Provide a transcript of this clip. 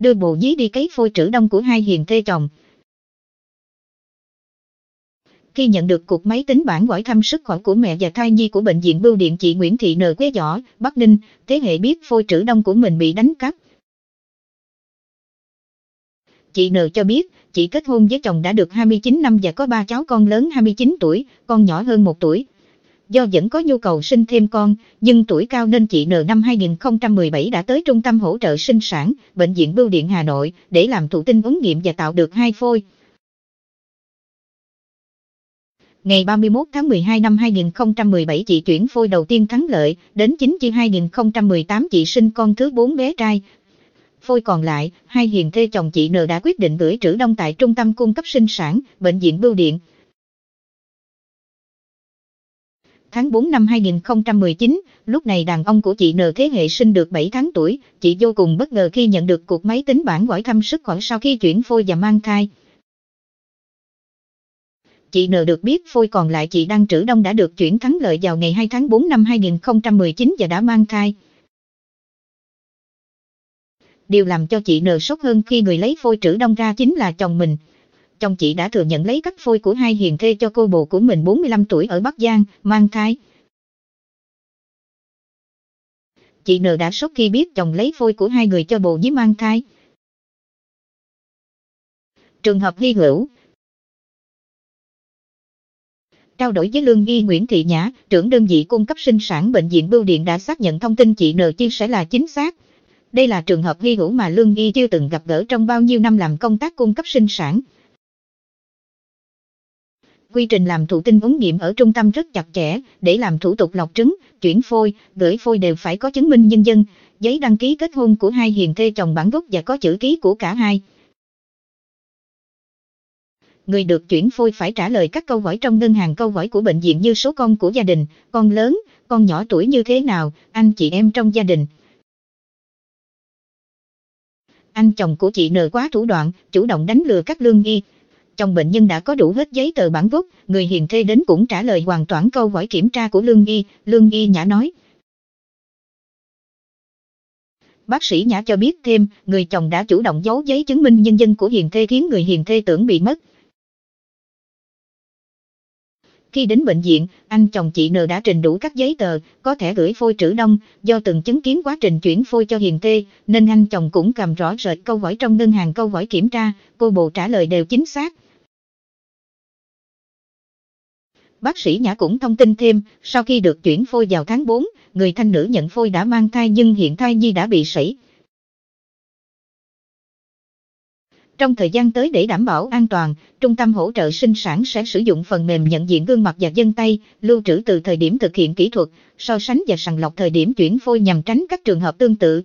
đưa bộ dí đi cấy phôi trữ đông của hai hiền thê chồng. Khi nhận được cuộc máy tính bản gọi thăm sức khỏe của mẹ và thai nhi của bệnh viện bưu điện chị Nguyễn Thị Nờ Quế Giỏ, Bắc Ninh, thế hệ biết phôi trữ đông của mình bị đánh cắp. Chị Nờ cho biết, chị kết hôn với chồng đã được 29 năm và có ba cháu con lớn 29 tuổi, con nhỏ hơn 1 tuổi, do vẫn có nhu cầu sinh thêm con, nhưng tuổi cao nên chị N năm 2017 đã tới Trung tâm Hỗ trợ Sinh sản, Bệnh viện Bưu điện Hà Nội, để làm thụ tinh ống nghiệm và tạo được hai phôi. Ngày 31 tháng 12 năm 2017 chị chuyển phôi đầu tiên thắng lợi, đến 9 chi 2018 chị sinh con thứ 4 bé trai. Phôi còn lại, hai hiền thê chồng chị N đã quyết định gửi trữ đông tại Trung tâm cung cấp sinh sản, Bệnh viện Bưu điện. tháng 4 năm 2019, lúc này đàn ông của chị N thế hệ sinh được 7 tháng tuổi, chị vô cùng bất ngờ khi nhận được cuộc máy tính bản gọi thăm sức khỏe sau khi chuyển phôi và mang thai. Chị N được biết phôi còn lại chị đang trữ đông đã được chuyển thắng lợi vào ngày 2 tháng 4 năm 2019 và đã mang thai. Điều làm cho chị N sốc hơn khi người lấy phôi trữ đông ra chính là chồng mình chồng chị đã thừa nhận lấy cắt phôi của hai hiền thê cho cô bồ của mình 45 tuổi ở Bắc Giang, mang thai. Chị N đã sốc khi biết chồng lấy phôi của hai người cho bồ với mang thai. Trường hợp hy hữu, trao đổi với lương y Nguyễn Thị Nhã, trưởng đơn vị cung cấp sinh sản bệnh viện Bưu điện đã xác nhận thông tin chị N chia sẻ là chính xác. Đây là trường hợp hy hữu mà lương y chưa từng gặp gỡ trong bao nhiêu năm làm công tác cung cấp sinh sản quy trình làm thủ tinh ống nghiệm ở trung tâm rất chặt chẽ, để làm thủ tục lọc trứng, chuyển phôi, gửi phôi đều phải có chứng minh nhân dân, giấy đăng ký kết hôn của hai hiền thê chồng bản gốc và có chữ ký của cả hai. Người được chuyển phôi phải trả lời các câu hỏi trong ngân hàng câu hỏi của bệnh viện như số con của gia đình, con lớn, con nhỏ tuổi như thế nào, anh chị em trong gia đình. Anh chồng của chị nờ quá thủ đoạn, chủ động đánh lừa các lương nghi, chồng bệnh nhân đã có đủ hết giấy tờ bản gốc, người hiền thê đến cũng trả lời hoàn toàn câu hỏi kiểm tra của Lương Nghi, Lương Nghi Nhã nói. Bác sĩ Nhã cho biết thêm, người chồng đã chủ động giấu giấy chứng minh nhân dân của hiền thê khiến người hiền thê tưởng bị mất. Khi đến bệnh viện, anh chồng chị N đã trình đủ các giấy tờ, có thể gửi phôi trữ đông, do từng chứng kiến quá trình chuyển phôi cho Hiền Thê, nên anh chồng cũng cầm rõ rệt câu hỏi trong ngân hàng câu hỏi kiểm tra, cô bộ trả lời đều chính xác, Bác sĩ Nhã cũng thông tin thêm, sau khi được chuyển phôi vào tháng 4, người thanh nữ nhận phôi đã mang thai nhưng hiện thai nhi đã bị sảy. Trong thời gian tới để đảm bảo an toàn, Trung tâm hỗ trợ sinh sản sẽ sử dụng phần mềm nhận diện gương mặt và dân tay, lưu trữ từ thời điểm thực hiện kỹ thuật, so sánh và sàng lọc thời điểm chuyển phôi nhằm tránh các trường hợp tương tự.